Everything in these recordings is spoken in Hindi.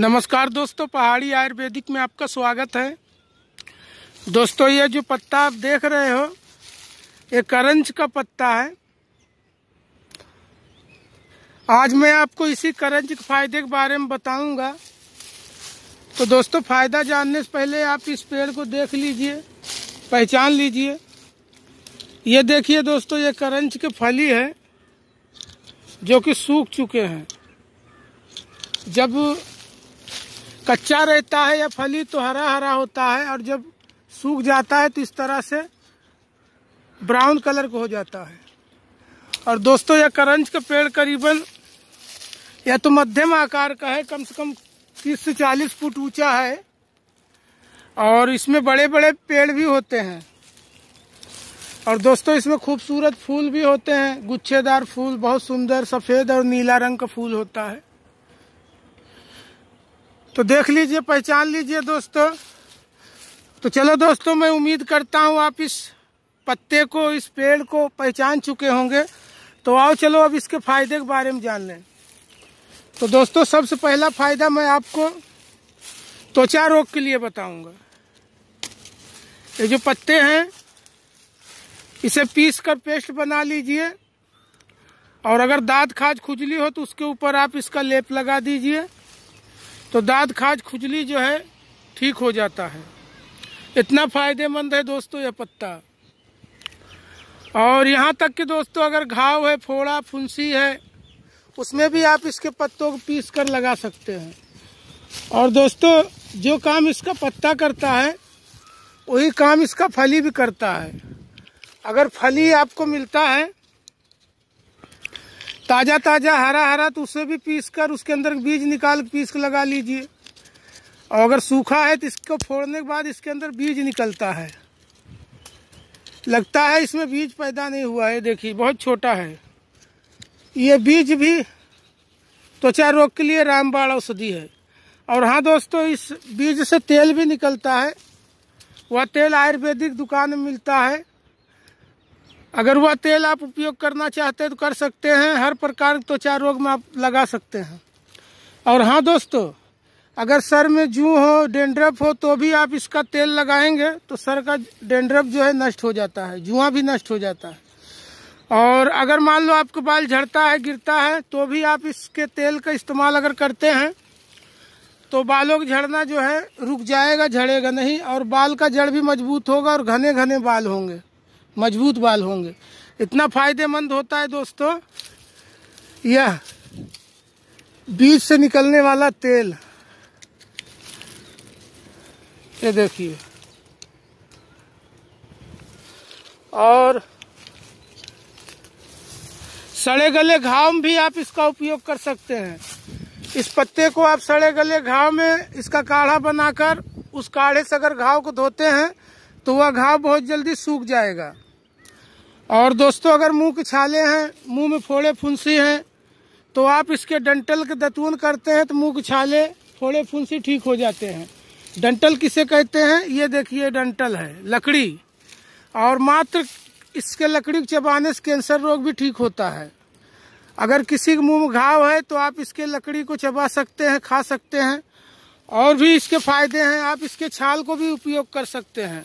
नमस्कार दोस्तों पहाड़ी आयुर्वेदिक में आपका स्वागत है दोस्तों ये जो पत्ता आप देख रहे हो ये करंज का पत्ता है आज मैं आपको इसी करंज के फायदे के बारे में बताऊंगा तो दोस्तों फायदा जानने से पहले आप इस पेड़ को देख लीजिए पहचान लीजिए ये देखिए दोस्तों ये करंज के फली है जो कि सूख चुके हैं जब कच्चा रहता है या फली तो हरा हरा होता है और जब सूख जाता है तो इस तरह से ब्राउन कलर को हो जाता है और दोस्तों यह करंज का पेड़ करीबन या तो मध्यम आकार का है कम से कम तीस से चालीस फुट ऊंचा है और इसमें बड़े बड़े पेड़ भी होते हैं और दोस्तों इसमें खूबसूरत फूल भी होते हैं गुच्छेदार फूल बहुत सुंदर सफ़ेद और नीला रंग का फूल होता है तो देख लीजिए पहचान लीजिए दोस्तों तो चलो दोस्तों मैं उम्मीद करता हूँ आप इस पत्ते को इस पेड़ को पहचान चुके होंगे तो आओ चलो अब इसके फायदे के बारे में जान लें तो दोस्तों सबसे पहला फायदा मैं आपको त्वचा रोग के लिए बताऊंगा ये जो पत्ते हैं इसे पीस कर पेस्ट बना लीजिए और अगर दांत खाज खुजली हो तो उसके ऊपर आप इसका लेप लगा दीजिए तो दाद खाज खुजली जो है ठीक हो जाता है इतना फ़ायदेमंद है दोस्तों यह पत्ता और यहाँ तक कि दोस्तों अगर घाव है फोड़ा फुंसी है उसमें भी आप इसके पत्तों को पीस कर लगा सकते हैं और दोस्तों जो काम इसका पत्ता करता है वही काम इसका फली भी करता है अगर फली आपको मिलता है ताज़ा ताज़ा हरा हरा तो उसे भी पीस कर उसके अंदर बीज निकाल पीस कर लगा लीजिए और अगर सूखा है तो इसको फोड़ने के बाद इसके अंदर बीज निकलता है लगता है इसमें बीज पैदा नहीं हुआ है देखिए बहुत छोटा है ये बीज भी त्वचा रोग के लिए रामबाण औषधि है और हाँ दोस्तों इस बीज से तेल भी निकलता है वह तेल आयुर्वेदिक दुकान में मिलता है अगर वह तेल आप उपयोग करना चाहते हैं तो कर सकते हैं हर प्रकार के त्वचा रोग में आप लगा सकते हैं और हाँ दोस्तों अगर सर में जू हो डेंड्रफ हो तो भी आप इसका तेल लगाएंगे तो सर का डेंड्रफ जो है नष्ट हो जाता है जुआ भी नष्ट हो जाता है और अगर मान लो आपका बाल झड़ता है गिरता है तो भी आप इसके तेल का इस्तेमाल अगर करते हैं तो बालों का झड़ना जो है रुक जाएगा झड़ेगा नहीं और बाल का जड़ भी मजबूत होगा और घने घने बाल होंगे मजबूत बाल होंगे इतना फायदेमंद होता है दोस्तों यह बीज से निकलने वाला तेल ये देखिए और सड़े गले घाव में भी आप इसका उपयोग कर सकते हैं इस पत्ते को आप सड़े गले घाव में इसका काढ़ा बनाकर उस काढ़े से अगर घाव को धोते हैं तो वह घाव बहुत जल्दी सूख जाएगा और दोस्तों अगर मुंह के छाले हैं मुंह में फोड़े फुंसी हैं तो आप इसके डंटल के दतवन करते हैं तो मुंह के छाले फोड़े फुंसी ठीक हो जाते हैं डंटल किसे कहते हैं ये देखिए डंटल है लकड़ी और मात्र इसके लकड़ी चबाने से कैंसर रोग भी ठीक होता है अगर किसी के मुंह में घाव है तो आप इसके लकड़ी को चबा सकते हैं खा सकते हैं और भी इसके फायदे हैं आप इसके छाल को भी उपयोग कर सकते हैं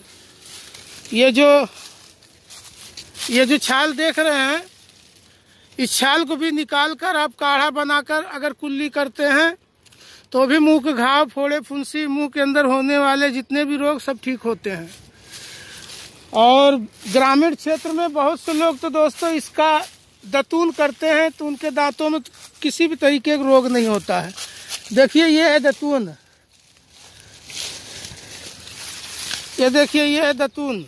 ये जो ये जो छाल देख रहे हैं इस छाल को भी निकाल कर आप काढ़ा बनाकर अगर कुल्ली करते हैं तो भी मुंह के घाव फोड़े फुंसी मुंह के अंदर होने वाले जितने भी रोग सब ठीक होते हैं और ग्रामीण क्षेत्र में बहुत से लोग तो दोस्तों इसका दतून करते हैं तो उनके दांतों में किसी भी तरीके का रोग नहीं होता है देखिए ये है दतून ये देखिए ये है दतून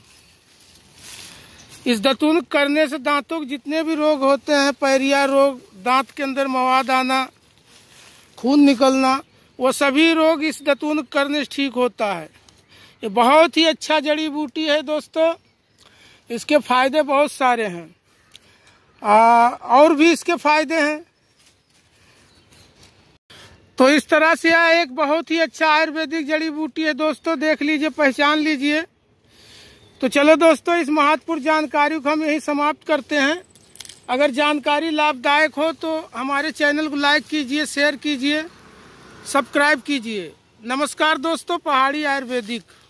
इस दतून करने से दांतों के जितने भी रोग होते हैं पैरिया रोग दांत के अंदर मवाद आना खून निकलना वो सभी रोग इस दतून करने से ठीक होता है ये बहुत ही अच्छा जड़ी बूटी है दोस्तों इसके फायदे बहुत सारे हैं आ, और भी इसके फायदे हैं तो इस तरह से यह एक बहुत ही अच्छा आयुर्वेदिक जड़ी बूटी है दोस्तों देख लीजिए पहचान लीजिए तो चलो दोस्तों इस महत्वपूर्ण जानकारी को हम यही समाप्त करते हैं अगर जानकारी लाभदायक हो तो हमारे चैनल को लाइक कीजिए शेयर कीजिए सब्सक्राइब कीजिए नमस्कार दोस्तों पहाड़ी आयुर्वेदिक